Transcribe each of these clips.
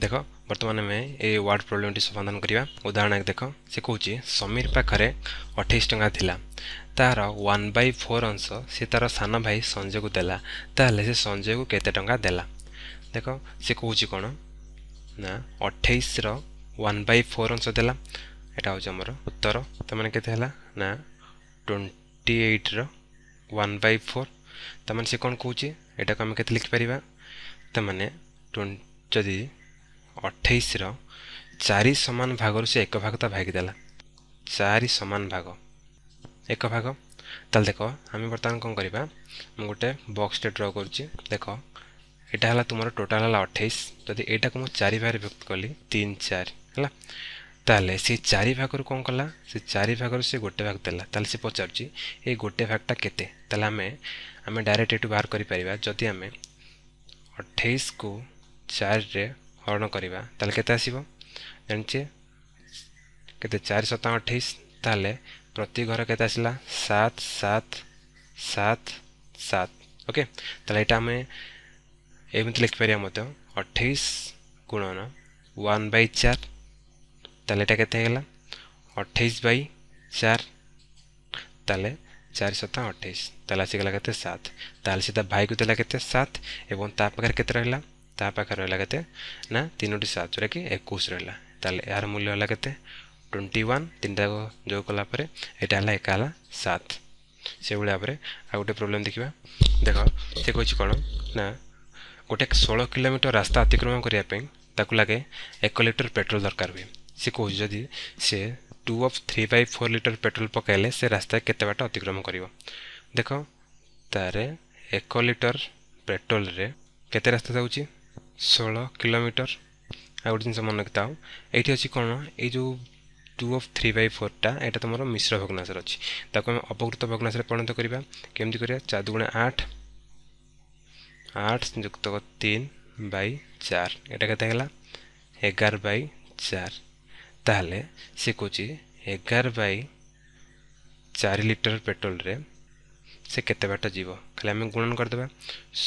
देख बर्तमान आम ए वार्ड प्रोब्लेमटी समाधान करवा उदाहरण देख से कहे समीर पाखे अठाईस टाँग था तार वन बै फोर अंश से तार सान भाई संजय को देला से संजय को केते टाँग देला देख से कहे कौन ना अठाईस रन बै फोर अंश देला यहाँ हूँ आमर उत्तर तमें के ना twenty eight run by four तमें से कौन कहे यहाँ आम के लिखिपर तमें जदि ଅଠେଇଶର ଚାରି ସମାନ ଭାଗରୁ ସେ ଏକ ଭାଗ ତା ଭାଗିଦେଲା ଚାରି ସମାନ ଭାଗ ଏକ ଭାଗ ତାହେଲେ ଦେଖ ଆମେ ବର୍ତ୍ତମାନ କ'ଣ କରିବା ମୁଁ ଗୋଟେ ବକ୍ସଟେ ଡ୍ର କରୁଛି ଦେଖ ଏଇଟା ହେଲା ତୁମର ଟୋଟାଲ୍ ହେଲା ଅଠେଇଶ ଯଦି ଏଇଟାକୁ ମୁଁ ଚାରି ଭାଗରେ ବ୍ୟକ୍ତ କଲି ତିନି ଚାରି ହେଲା ତାହେଲେ ସେ ଚାରି ଭାଗରୁ କ'ଣ କଲା ସେ ଚାରି ଭାଗରୁ ସେ ଗୋଟେ ଭାଗ ଦେଲା ତାହେଲେ ସେ ପଚାରୁଛି ଏ ଗୋଟେ ଭାଗଟା କେତେ ତାହେଲେ ଆମେ ଆମେ ଡାଇରେକ୍ଟ ଏଠୁ ବାହାର କରିପାରିବା ଯଦି ଆମେ ଅଠେଇଶକୁ ଚାରିରେ হরণ করা তাহলে কেতে আসব জাণিছে কেতে চারি শত অঠেইশ তাহলে প্রতি ঘর কেতে আসলা সাত সাত সাত সাত ওকে তাহলে এটা আমি এমনি লিখিপারা মধ্যে অঠেইশ গুণন ওয়ান বাই চার তাহলে এটা কেতে হয়ে গেল অঠেইশ বাই চার তাহলে চারি শতা অঠেইশ তাহলে আসিগলা কেতে সাত তাহলে সে তা ভাইকে দেলা কেতে সাত এবং তা পাখে কেতে রহলা ତା ପାଖରେ ରହିଲା କେତେ ନା ତିନୋଟି ସାତ ଯେଉଁଟାକି ଏକୋଇଶ ରହିଲା ତାହେଲେ ଏହାର ମୂଲ୍ୟ ହେଲା କେତେ ଟ୍ୱେଣ୍ଟି ୱାନ୍ ତିନିଟା ଯୋଗ କଲା ପରେ ଏଇଟା ହେଲା ଏକା ହେଲା ସାତ ସେଭଳି ଭାବରେ ଆଉ ଗୋଟେ ପ୍ରୋବ୍ଲେମ୍ ଦେଖିବା ଦେଖ ସେ କହିଛି କ'ଣ ନା ଗୋଟେ ଷୋହଳ କିଲୋମିଟର ରାସ୍ତା ଅତିକ୍ରମ କରିବା ପାଇଁ ତାକୁ ଲାଗେ ଏକ ଲିଟର ପେଟ୍ରୋଲ ଦରକାର ହୁଏ ସେ କହୁଛି ଯଦି ସେ two of three by four litre petrol ପକାଇଲେ ସେ ରାସ୍ତା କେତେ ବାଟ ଅତିକ୍ରମ କରିବ ଦେଖ ତାରେ ଏକ ଲିଟର ପେଟ୍ରୋଲରେ କେତେ ରାସ୍ତା ଯାଉଛି ষোলো কিলোমিটার ଆଉ ଗୋଟେ ଜିନିଷ ମନେ ରଖିଥାଉ ଏଇଠି ଅଛି କ'ଣ ଏଇ ଯେଉଁ ଟୁ ଅଫ୍ ଥ୍ରୀ ବାଇ ଫୋର୍ଟା ଏଇଟା ତୁମର ମିଶ୍ର ଭଗ୍ନାଶରେ ଅଛି ତାକୁ ଆମେ ଅପକୃତ ଭଗ୍ନାଶରେ ପରିଣତ କରିବା କେମିତି କରିବା ଚାରି ଗୁଣା ଆଠ ଆଠ ଯୁକ୍ତ ତିନି ବାଇ ଚାର ଏଇଟା କେତେ ହେଲା ଏଗାର ବାଇ ଚାର ତାହେଲେ ସେ କହୁଛି ଏଗାର ବାଇ ଚାରି ଲିଟର ପେଟ୍ରୋଲରେ ସେ କେତେ ବାଟ ଯିବ ଖାଲି ଆମେ ଗୁଣନ କରିଦେବା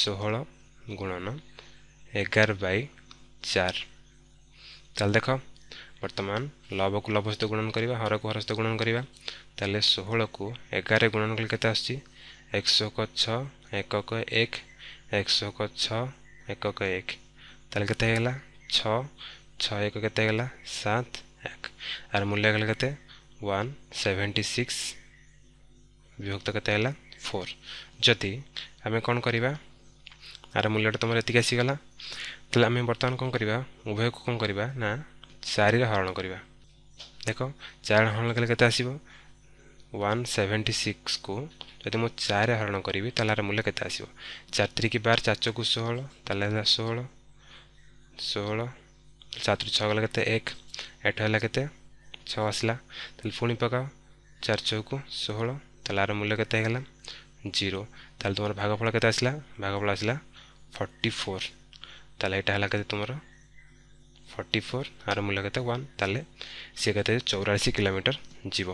ଷୋହଳ ଗୁଣନ एगार बै चार ତାହେଲେ ଦେଖ ବର୍ତ୍ତମାନ ଲବକୁ ଲବ ସହିତ ଗୁଣନ କରିବା ହରକୁ ହର ସହିତ ଗୁଣନ କରିବା ତାହେଲେ ଷୋହଳକୁ ଏଗାରରେ ଗୁଣନ କଲେ କେତେ ଆସୁଛି ଏକଶହକ ଛଅ ଏକକ ଏକ ଏକଶହକ ଛଅ ଏକକ ଏକ ତାହେଲେ କେତେ ହେଇଗଲା ଛଅ ଛଅ ଏକ କେତେ ହେଇଗଲା ସାତ ଏକ ଆର ମୂଲ୍ୟ ହେଇଗଲା କେତେ ୱାନ୍ ସେଭେଣ୍ଟି ସିକ୍ସ ବିଭକ୍ତ କେତେ ହେଲା ଫୋର୍ ଯଦି ଆମେ କ'ଣ କରିବା ଆର ମୂଲ୍ୟଟା ତୁମର ଏତିକି ଆସିଗଲା ତାହେଲେ ଆମେ ବର୍ତ୍ତମାନ କ'ଣ କରିବା ଉଭୟକୁ କ'ଣ କରିବା ନା ଚାରିରେ ହରଣ କରିବା ଦେଖ ଚାରି ହରଣ କଲେ କେତେ ଆସିବ ୱାନ୍ ସେଭେଣ୍ଟି ସିକ୍ସକୁ ଯଦି ମୁଁ ଚାରିରେ ହରଣ କରିବି ତାହେଲେ ଏହାର ମୂଲ୍ୟ କେତେ ଆସିବ ଚାରି ତିରିକି ବାର ଚାରି ଚକୁ ଷୋହଳ ତାହେଲେ ହେଲା ଷୋହଳ ଷୋହଳ ସାତରୁ ଛଅ ଗଲା କେତେ ଏକ ଏଠ ହେଲା କେତେ ଛଅ ଆସିଲା ତାହେଲେ ପୁଣି ପକାଅ ଚାରି ଛଅକୁ ଷୋହଳ ତାହେଲେ ଏହାର ମୂଲ୍ୟ କେତେ ହେଇଗଲା ଜିରୋ ତାହେଲେ ତୁମର ଭାଗଫଳ କେତେ ଆସିଲା ଭାଗଫଳ ଆସିଲା ফর্টি ফোর তাহলে এটা হল কেতে তোমার ফর্টি ফোর আর মূল্য কেতে ওয়ান তাহলে সে কেতে চৌরাশি কিলোমিটার যাব